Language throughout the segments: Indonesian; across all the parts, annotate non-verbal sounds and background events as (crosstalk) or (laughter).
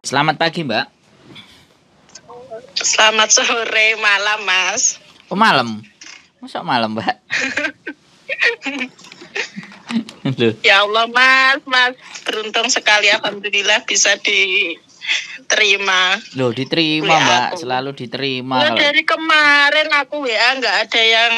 Selamat pagi, Mbak. Selamat sore, malam, Mas. Oh, malam. Masa malam, Mbak? (laughs) ya Allah, Mas, Mas. Beruntung sekali alhamdulillah bisa di terima. Loh, diterima, WA Mbak. Aku. Selalu diterima. dari kemarin aku WA nggak ada yang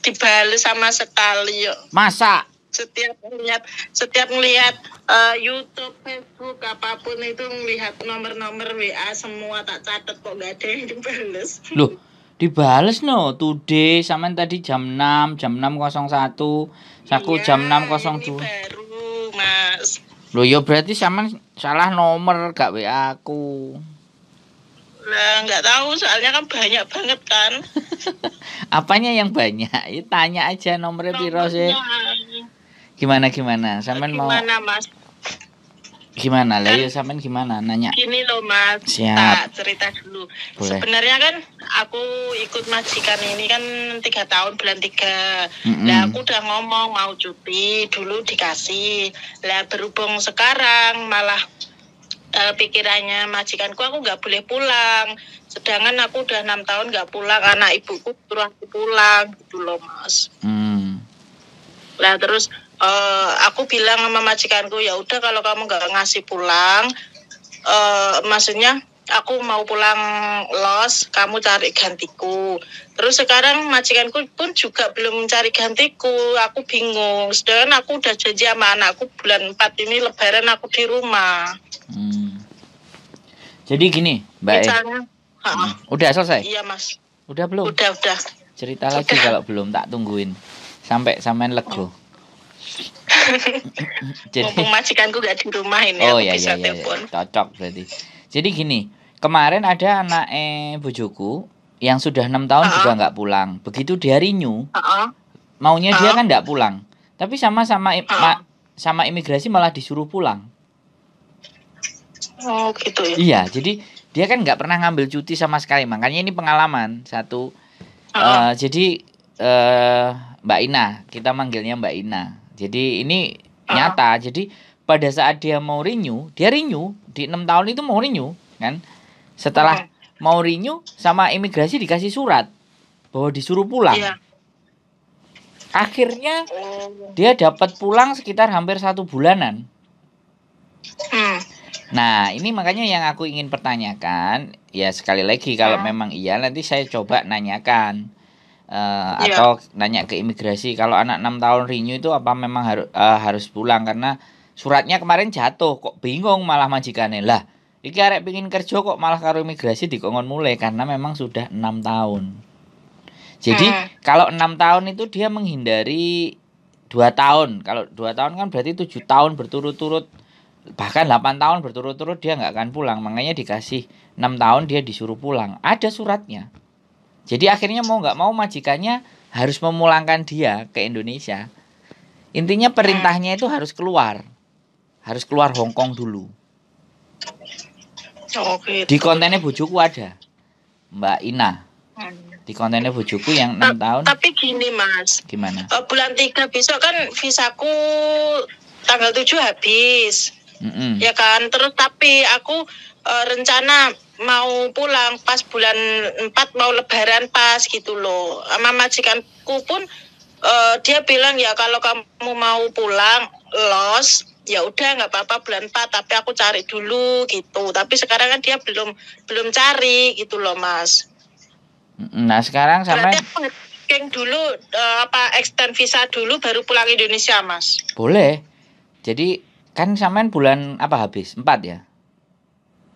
dibalas sama sekali, yuk. Masa? Setiap melihat setiap melihat uh, eh, YouTube, Facebook, apapun itu melihat nomor-nomor WA semua tak catat kok nggak ada yang dibalas Loh, dibales no today sama tadi jam 6 jam 6.01 aku iya, jam 6.02 baru mas Lho ya berarti sama salah nomor gak WA aku. Lah enggak tahu soalnya kan banyak banget kan. (laughs) Apanya yang banyak? Ya, tanya aja nomornya piro sih. Gimana gimana? Sampean mau Gimana Mas? Gimana lah ya sampean gimana nanya? Gini loh Mas, Siap. tak cerita dulu. Boleh. Sebenarnya kan aku ikut majikan ini kan tiga tahun bulan tiga. Mm -mm. Lah aku udah ngomong mau cuti dulu dikasih. Lah berhubung sekarang malah uh, pikirannya majikanku aku nggak boleh pulang sedangkan aku udah enam tahun nggak pulang anak ibuku suruh pulang gitu loh mas mm. lah terus uh, aku bilang sama majikanku ya udah kalau kamu nggak ngasih pulang uh, maksudnya aku mau pulang los kamu cari gantiku terus sekarang majikanku pun juga belum cari gantiku aku bingung sedangkan aku udah janji sama anakku bulan 4 ini lebaran aku di rumah hmm. jadi gini mbak e. Misalnya, e. hmm. udah selesai iya mas udah belum udah udah cerita lagi kalau belum tak tungguin sampai sampean lego oh. (laughs) Jadi, Mumpung majikanku gak di rumah ini oh, aku iya, bisa iya, iya telepon. Iya. Cocok berarti. Jadi gini, kemarin ada anak eh bujuku yang sudah enam tahun uh -huh. juga nggak pulang. Begitu dia rinyu, uh -huh. maunya uh -huh. dia kan nggak pulang. Tapi sama-sama uh ma sama imigrasi malah disuruh pulang. Oh gitu ya. Iya, jadi dia kan nggak pernah ngambil cuti sama sekali. Makanya ini pengalaman satu. Uh -huh. Uh, jadi uh, Mbak Ina, kita manggilnya Mbak Ina. Jadi ini ah. nyata. Jadi pada saat dia mau renew, dia renew di enam tahun itu mau renew kan. Setelah mau renew sama imigrasi dikasih surat bahwa disuruh pulang. Iya. Akhirnya dia dapat pulang sekitar hampir satu bulanan. Hmm. Nah, ini makanya yang aku ingin pertanyakan, ya sekali lagi kalau hmm. memang iya nanti saya coba nanyakan uh, eh, yeah. atau nanya ke imigrasi kalau anak enam tahun renew itu apa memang harus uh, eh, harus pulang karena suratnya kemarin jatuh kok bingung malah majikannya lah iki arek pingin kerja kok malah karo imigrasi dikongon mulai karena memang sudah enam tahun jadi uh. kalau enam tahun itu dia menghindari dua tahun kalau dua tahun kan berarti tujuh tahun berturut-turut bahkan 8 tahun berturut-turut dia nggak akan pulang makanya dikasih 6 tahun dia disuruh pulang ada suratnya jadi akhirnya mau nggak mau majikannya harus memulangkan dia ke Indonesia. Intinya perintahnya itu harus keluar, harus keluar Hong Kong dulu. Oh, Di kontennya bujuku ada Mbak Ina. Di kontennya bujuku yang enam tahun. Tapi gini mas. Gimana? Eh, bulan tiga besok kan visaku tanggal 7 habis. Mm -mm. Ya kan. Terus tapi aku uh, rencana mau pulang pas bulan 4 mau lebaran pas gitu loh sama majikanku pun uh, dia bilang ya kalau kamu mau pulang los ya udah nggak apa-apa bulan 4 tapi aku cari dulu gitu tapi sekarang kan dia belum belum cari gitu loh mas nah sekarang sampai booking dulu uh, apa extend visa dulu baru pulang Indonesia mas boleh jadi kan sampean bulan apa habis 4 ya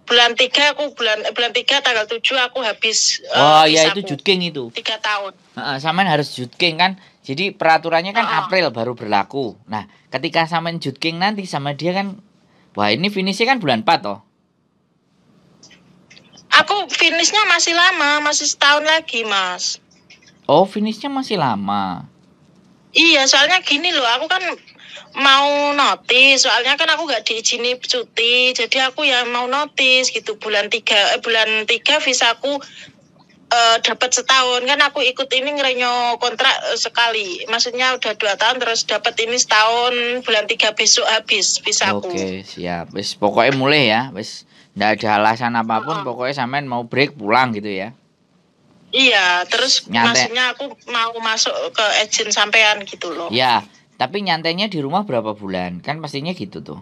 bulan tiga aku bulan eh, bulan tiga tanggal tujuh aku habis eh, oh uh, ya itu jutking itu tiga tahun uh, saman harus jutking kan jadi peraturannya kan uh April baru berlaku nah ketika saman jutking nanti sama dia kan wah ini finishnya kan bulan empat toh aku finishnya masih lama masih setahun lagi mas oh finishnya masih lama iya soalnya gini loh aku kan mau notis soalnya kan aku nggak diizini cuti jadi aku ya mau notis gitu bulan tiga eh, bulan tiga aku eh, dapat setahun kan aku ikut ini ngerenyo kontrak eh, sekali maksudnya udah dua tahun terus dapat ini setahun bulan tiga besok habis visaku oke siap bis pokoknya mulai ya bis nggak ada alasan apapun oh. pokoknya sampean mau break pulang gitu ya Iya, terus Nyate. maksudnya aku mau masuk ke agent sampean gitu loh. Iya, tapi nyantainya di rumah berapa bulan? Kan pastinya gitu tuh.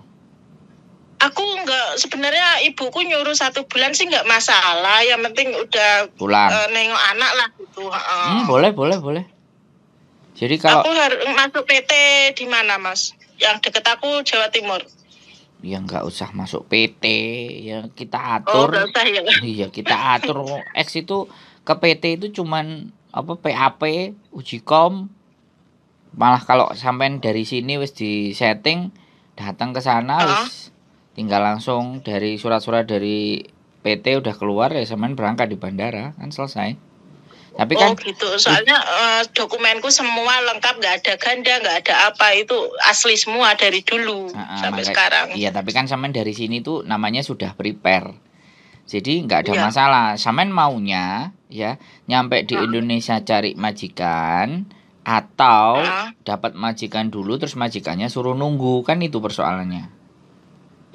Aku nggak sebenarnya ibuku nyuruh satu bulan sih nggak masalah. Yang penting udah pulang uh, nengok anak lah gitu. Uh. Hmm, boleh boleh boleh. Jadi kalau aku harus masuk PT di mana mas? Yang deket aku Jawa Timur. Ya nggak usah masuk PT, ya kita oh, atur. Oh, usah, ya. (laughs) Iya kita atur. X itu ke PT itu cuman apa PAP, uji kom, malah kalau sampean dari sini wis di setting datang ke sana wis tinggal langsung dari surat-surat dari PT udah keluar ya sampean berangkat di bandara kan selesai tapi kan oh gitu soalnya uh, dokumenku semua lengkap nggak ada ganda nggak ada apa itu asli semua dari dulu uh, uh, sampai maka, sekarang iya tapi kan sampean dari sini tuh namanya sudah prepare jadi nggak ada ya. masalah sampean maunya ya nyampe di Indonesia cari majikan atau uh-huh. dapat majikan dulu terus majikannya suruh nunggu kan itu persoalannya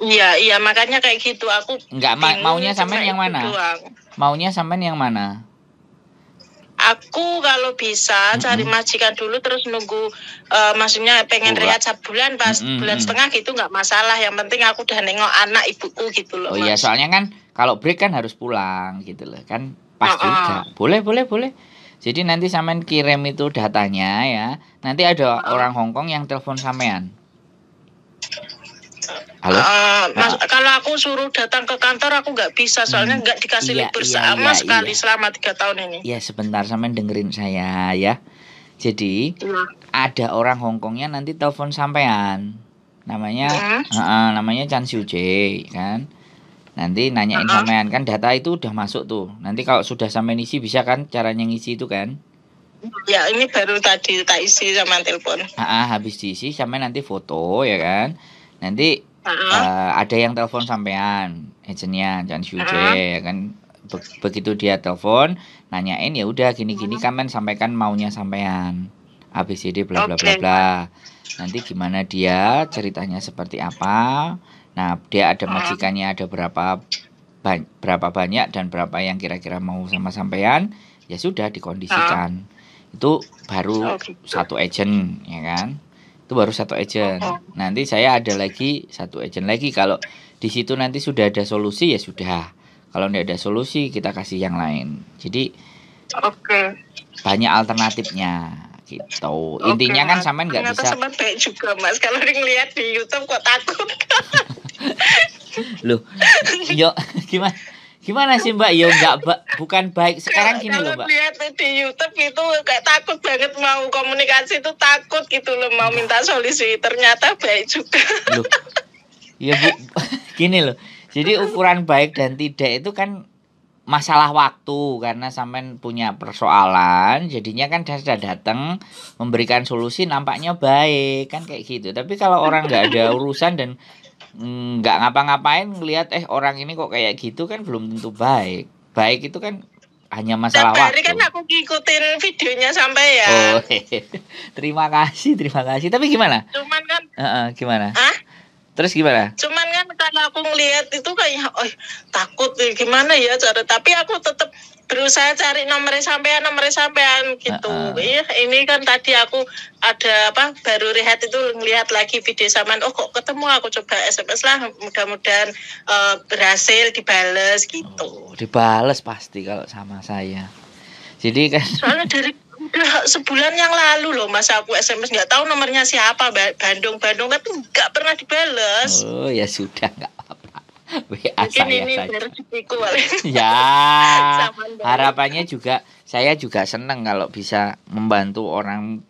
iya iya makanya kayak gitu aku nggak ma- maunya sampean yang mana maunya sampean yang mana aku kalau bisa mm-hmm. cari majikan dulu terus nunggu uh, maksudnya pengen Ura. rehat sebulan pas mm-hmm. bulan setengah gitu nggak masalah yang penting aku udah nengok anak ibuku gitu loh oh iya soalnya kan kalau break kan harus pulang gitu loh kan pas uh-uh. juga boleh boleh boleh jadi nanti sampean kirim itu datanya ya. Nanti ada orang Hong Kong yang telepon sampean. Halo? Uh, mas, kalau aku suruh datang ke kantor aku nggak bisa soalnya hmm. nggak hmm. dikasih iya, libur iya, sama iya, sekali iya. selama tiga tahun ini. Iya sebentar sampean dengerin saya ya. Jadi ya. ada orang Hong Kongnya nanti telepon sampean. Namanya ya. uh, namanya Chan Siu Jie kan. Nanti nanyain uh sampean kan data itu udah masuk tuh. Nanti kalau sudah sampean isi bisa kan caranya ngisi itu kan? Ya ini baru tadi tak isi sama telepon. Ah, habis diisi sampai nanti foto ya kan. Nanti uh, -huh. uh ada yang telepon sampean, agentnya jangan Suje uh -huh. ya kan. Be begitu dia telepon, nanyain ya udah gini-gini uh -huh. kamen sampaikan maunya sampean. ABCD bla bla bla bla. Nanti gimana dia ceritanya seperti apa? Nah, dia ada majikannya ada berapa ba berapa banyak dan berapa yang kira-kira mau sama sampean, ya sudah dikondisikan. Itu baru oh, gitu. satu agent, ya kan? Itu baru satu agent. Oh. Nanti saya ada lagi satu agent lagi kalau di situ nanti sudah ada solusi ya sudah. Kalau tidak ada solusi kita kasih yang lain. Jadi Oke. Banyak alternatifnya gitu. Intinya kan sama nggak bisa. Sama baik juga mas. Kalau ngelihat di YouTube kok takut. (laughs) Loh, yo gimana? Gimana sih Mbak? Yo nggak ba bukan baik sekarang gini loh Mbak. lihat di YouTube itu kayak takut banget mau komunikasi itu takut gitu loh mau minta solusi ternyata baik juga. Loh. Ya Bu, (laughs) gini loh. Jadi ukuran baik dan tidak itu kan masalah waktu karena sampean punya persoalan jadinya kan sudah datang memberikan solusi nampaknya baik kan kayak gitu tapi kalau orang nggak ada urusan dan Hmm, nggak ngapa-ngapain ngelihat eh orang ini kok kayak gitu kan belum tentu baik. Baik itu kan hanya masalah Setiap waktu. kan aku ngikutin videonya sampai ya. Oh, (laughs) terima kasih, terima kasih. Tapi gimana? Cuman kan. Uh -uh, gimana? Ah? Terus gimana? Cuman karena aku ngelihat itu kayak oh takut gimana ya cara tapi aku tetap berusaha cari nomor sampean nomor sampean gitu uh, uh. ini kan tadi aku ada apa baru rehat itu ngelihat lagi video saman oh kok ketemu aku coba SMS lah mudah-mudahan uh, berhasil dibales gitu oh, dibales pasti kalau sama saya jadi kan soalnya dari udah sebulan yang lalu loh masa aku SMS nggak tahu nomornya siapa Bandung Bandung tapi nggak pernah dibales oh ya sudah nggak apa-apa (laughs) WA Mungkin saya ini saja. (laughs) ya (laughs) harapannya juga saya juga senang kalau bisa membantu orang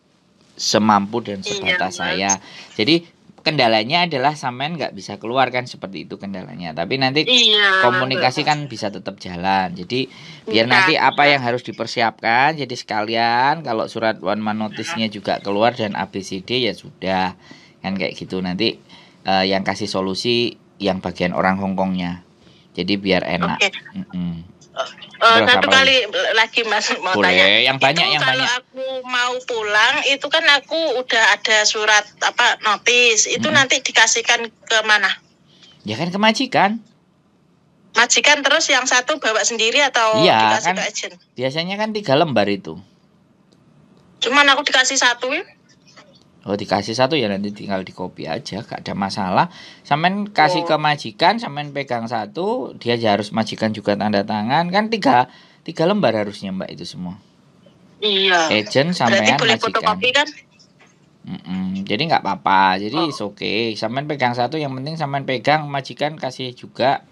semampu dan iya, sebatas iya, saya. Jadi kendalanya adalah sampean nggak bisa keluarkan seperti itu kendalanya tapi nanti iya, komunikasi betul. kan bisa tetap jalan jadi iya, biar iya, nanti apa iya. yang harus dipersiapkan jadi sekalian kalau surat one man notice-nya juga keluar dan ABCD ya sudah kan kayak gitu nanti uh, yang kasih solusi yang bagian orang Hongkongnya jadi biar enak okay. mm -mm. Uh, satu kali lagi mas mau Boleh, tanya. Yang banyak itu yang kalau banyak. aku mau pulang itu kan aku udah ada surat apa notis itu hmm. nanti dikasihkan ke mana? Ya kan ke majikan. Majikan terus yang satu bawa sendiri atau ya, dikasih kan, ke agent? Biasanya kan tiga lembar itu. Cuman aku dikasih satu ya? Oh dikasih satu ya nanti tinggal di copy aja gak ada masalah. Sampai kasih oh. ke majikan, sampai pegang satu, dia harus majikan juga tanda tangan kan tiga tiga lembar harusnya mbak itu semua. Iya. Agent sampean majikan. Mm -mm. Jadi nggak apa-apa. Jadi oh. oke. Okay. pegang satu yang penting samen pegang majikan kasih juga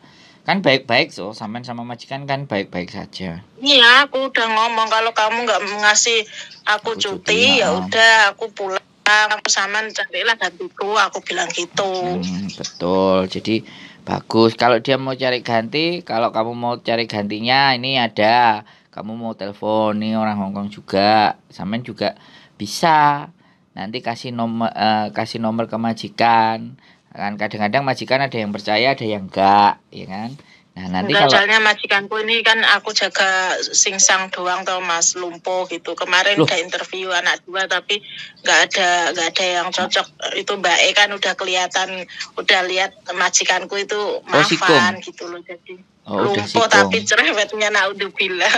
kan baik-baik so sampean sama majikan kan baik-baik saja iya aku udah ngomong kalau kamu nggak ngasih aku, aku cuti, cuti ya udah aku pulang aku sama carilah gantiku aku bilang gitu hmm, betul jadi bagus kalau dia mau cari ganti kalau kamu mau cari gantinya ini ada kamu mau telepon nih orang Hongkong juga samen juga bisa nanti kasih nomor eh, kasih nomor ke majikan kan kadang-kadang majikan ada yang percaya ada yang enggak ya kan Nah, nanti Enggak, kalau majikanku ini kan aku jaga singsang doang tau Mas Lumpo gitu. Kemarin Loh. udah interview anak dua tapi nggak ada nggak ada yang cocok. Itu Mbak E kan udah kelihatan udah lihat majikanku itu mafan oh, gitu loh jadi. Oh, lumpo tapi cerewetnya naudzubillah.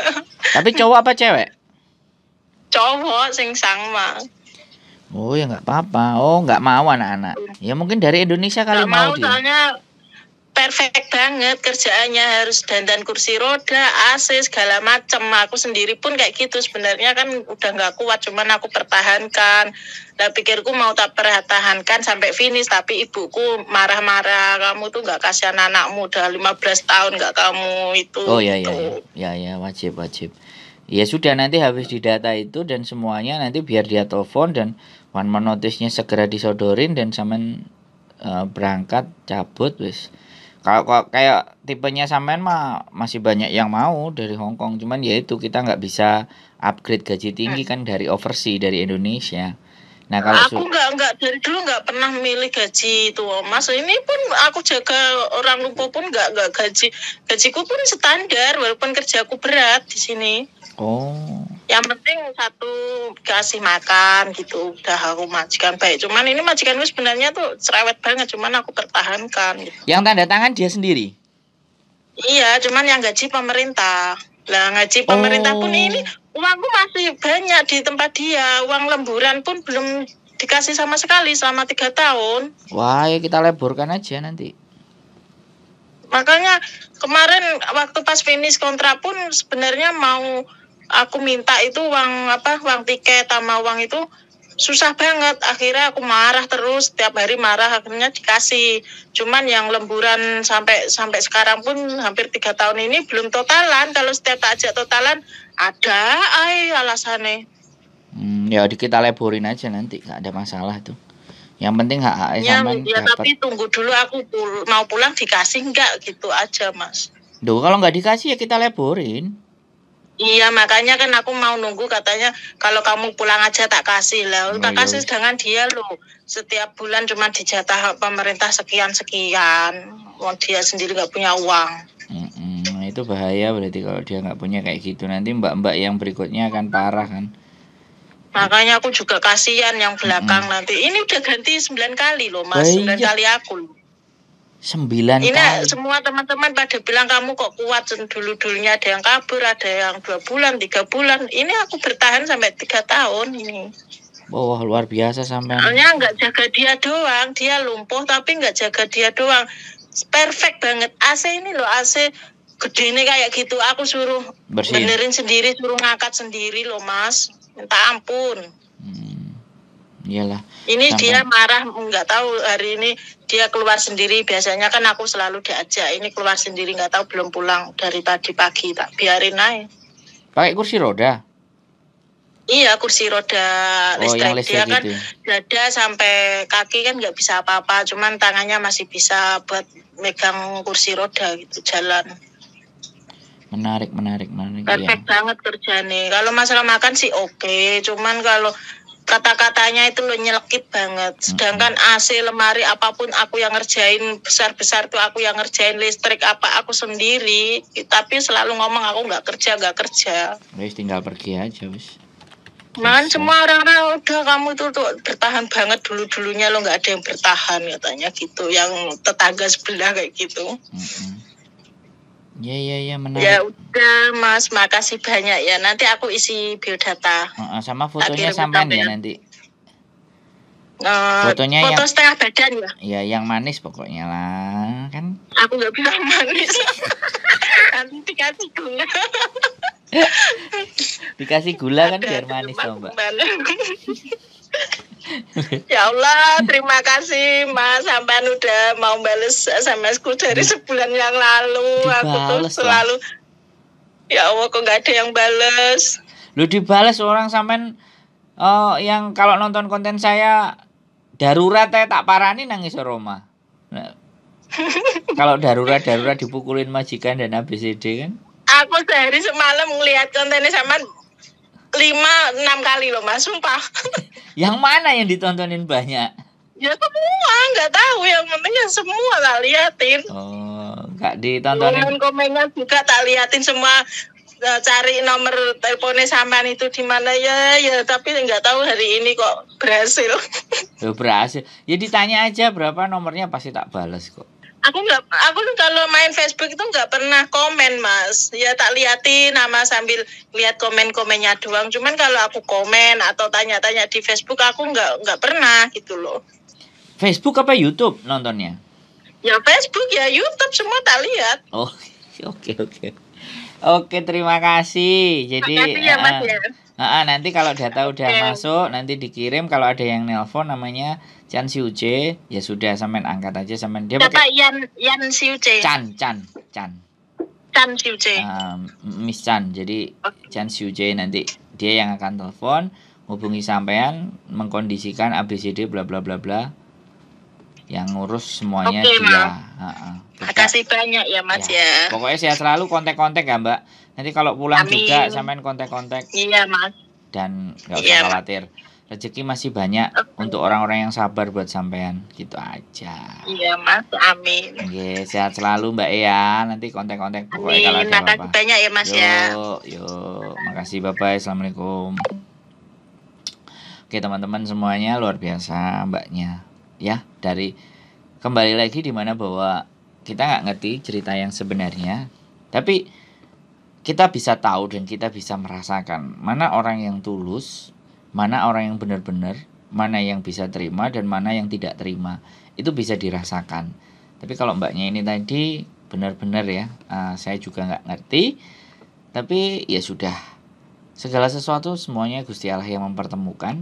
Tapi cowok apa cewek? (laughs) Cowok singsang mah. Oh ya nggak apa-apa. Oh nggak mau anak-anak. Iya. Ya mungkin dari Indonesia kali gak mau, mau dia. soalnya perfect banget kerjaannya harus dandan kursi roda, AC segala macam Aku sendiri pun kayak gitu sebenarnya kan udah nggak kuat, cuman aku pertahankan. Dan pikirku mau tak pertahankan sampai finish, tapi ibuku marah-marah, kamu tuh nggak kasihan anakmu udah 15 tahun nggak kamu itu. Oh iya iya gitu. iya iya wajib wajib. Ya sudah nanti habis di data itu dan semuanya nanti biar dia telepon dan one man notice-nya segera disodorin dan saman uh, eh, berangkat cabut wis kalau kayak tipenya sampean mah masih banyak yang mau dari Hong Kong cuman ya itu kita nggak bisa upgrade gaji tinggi kan dari overseas dari Indonesia nah kalau aku nggak nggak dari dulu nggak pernah milih gaji itu mas ini pun aku jaga orang lumpuh pun nggak nggak gaji gajiku pun standar walaupun kerjaku berat di sini oh yang penting satu kasih makan gitu udah aku majikan baik cuman ini majikan gue sebenarnya tuh cerewet banget cuman aku pertahankan gitu. yang tanda tangan dia sendiri iya cuman yang gaji pemerintah lah gaji pemerintah oh. pun ini uangku masih banyak di tempat dia uang lemburan pun belum dikasih sama sekali selama tiga tahun wah ya kita leburkan aja nanti makanya kemarin waktu pas finish kontra pun sebenarnya mau aku minta itu uang apa uang tiket sama uang itu susah banget akhirnya aku marah terus setiap hari marah akhirnya dikasih cuman yang lemburan sampai sampai sekarang pun hampir tiga tahun ini belum totalan kalau setiap tak ajak totalan ada ay alasannya hmm, ya kita leburin aja nanti gak ada masalah tuh yang penting hak hak ya, ya, tapi tunggu dulu aku pul mau pulang dikasih nggak gitu aja mas Duh, kalau nggak dikasih ya kita leburin Iya makanya kan aku mau nunggu katanya kalau kamu pulang aja tak kasih lah. Oh, tak iya. kasih dengan dia loh setiap bulan cuma dijatah pemerintah sekian sekian. Mau dia sendiri nggak punya uang. Mm -mm. itu bahaya berarti kalau dia nggak punya kayak gitu nanti mbak-mbak yang berikutnya akan parah kan. Makanya aku juga kasihan yang belakang mm -mm. nanti. Ini udah ganti 9 kali loh mas, Baik. Iya. kali aku. Sembilan Ini kali. semua teman-teman pada bilang kamu kok kuat dulu-dulunya ada yang kabur, ada yang dua bulan, tiga bulan. Ini aku bertahan sampai tiga tahun ini. Oh, wah oh, luar biasa sampai. Soalnya nggak jaga dia doang, dia lumpuh tapi nggak jaga dia doang. Perfect banget AC ini loh AC gede ini kayak gitu aku suruh benerin sendiri suruh ngangkat sendiri loh mas minta ampun iyalah ini Sampai. dia marah nggak tahu hari ini dia keluar sendiri biasanya kan aku selalu diajak ini keluar sendiri nggak tahu belum pulang dari tadi pagi tak biarin naik pakai kursi roda Iya kursi roda oh, listrik, listrik dia kan gitu. dada sampai kaki kan nggak bisa apa-apa, cuman tangannya masih bisa buat megang kursi roda gitu jalan. Menarik, menarik, menarik. Iya. Perfect ya. banget kerjanya. Kalau masalah makan sih oke, okay. cuman kalau kata-katanya itu lo nyelekit banget. Sedangkan AC, lemari, apapun aku yang ngerjain besar-besar tuh aku yang ngerjain listrik apa aku sendiri. Tapi selalu ngomong aku nggak kerja nggak kerja. Wis tinggal pergi aja wis. Man nah, semua orang-orang udah kamu tuh, tuh bertahan banget dulu dulunya lo nggak ada yang bertahan katanya gitu. Yang tetangga sebelah kayak gitu. Mm -hmm. Iya iya iya menarik. Ya udah Mas, makasih banyak ya. Nanti aku isi biodata. Uh, sama fotonya sampean ya, ya nanti. Uh, fotonya foto yang, setengah badan ya. Iya, yang manis pokoknya lah, kan. Aku nggak bilang manis. (laughs) nanti kasih gula. (laughs) dikasih gula kan biar manis dong, Mbak. (laughs) (laughs) ya Allah, terima kasih Mas Sampan udah mau bales SMS-ku dari iya. sebulan yang lalu. Dibales, aku tuh selalu Ya Allah, kok gak ada yang bales? Lu dibales orang sampean oh, yang kalau nonton konten saya darurat ya tak parani nangis Roma. Nah, (laughs) kalau darurat darurat dipukulin majikan dan ABCD kan? Aku dari semalam ngeliat kontennya sama lima enam kali loh mas sumpah (laughs) yang mana yang ditontonin banyak ya semua nggak tahu yang penting ya semua tak liatin oh nggak ditontonin Dengan komennya juga tak liatin semua eh, cari nomor teleponnya sampean itu di mana ya ya tapi nggak tahu hari ini kok berhasil Loh, berhasil ya ditanya aja berapa nomornya pasti tak balas kok aku nggak aku tuh kalau main Facebook itu nggak pernah komen mas ya tak liatin nama sambil lihat komen komennya doang cuman kalau aku komen atau tanya-tanya di Facebook aku nggak nggak pernah gitu loh Facebook apa YouTube nontonnya ya Facebook ya YouTube semua tak lihat oh (laughs) oke oke oke terima kasih jadi kasih ya, mas, eh, ya. Uh, uh, nanti kalau data udah okay. masuk nanti dikirim kalau ada yang nelpon namanya Chan Siu J ya sudah sampean angkat aja sampean dia Siapa pakai Yan Yan Siu Chan Chan Chan Chan Siu J uh, Miss Chan jadi okay. Chan Siu J nanti dia yang akan telepon hubungi sampean mengkondisikan ABCD bla bla bla bla yang ngurus semuanya okay, dia uh, uh. Terima kasih banyak ya Mas ya. ya. Pokoknya saya selalu kontak-kontak ya Mbak. Nanti kalau pulang Amin. juga sampean kontak-kontak. Iya Mas. Dan nggak iya, usah iya, khawatir. Mas rezeki masih banyak okay. untuk orang-orang yang sabar buat sampean gitu aja iya mas amin oke sehat selalu mbak Eya. ya nanti kontak-kontak pokoknya kalau ada apa-apa banyak ya mas yuk, ya yuk makasih bapak, assalamualaikum oke teman-teman semuanya luar biasa mbaknya ya dari kembali lagi di mana bahwa kita nggak ngerti cerita yang sebenarnya tapi kita bisa tahu dan kita bisa merasakan mana orang yang tulus mana orang yang benar-benar, mana yang bisa terima dan mana yang tidak terima. Itu bisa dirasakan. Tapi kalau mbaknya ini tadi benar-benar ya, uh, saya juga nggak ngerti. Tapi ya sudah, segala sesuatu semuanya Gusti Allah yang mempertemukan.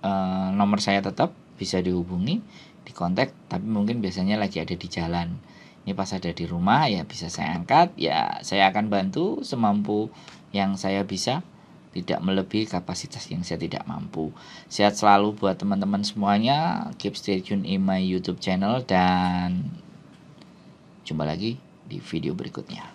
Uh, nomor saya tetap bisa dihubungi, dikontak. Tapi mungkin biasanya lagi ada di jalan. Ini pas ada di rumah ya bisa saya angkat, ya saya akan bantu semampu yang saya bisa tidak melebihi kapasitas yang saya tidak mampu. Sehat selalu buat teman-teman semuanya. Keep stay tune in my YouTube channel dan jumpa lagi di video berikutnya.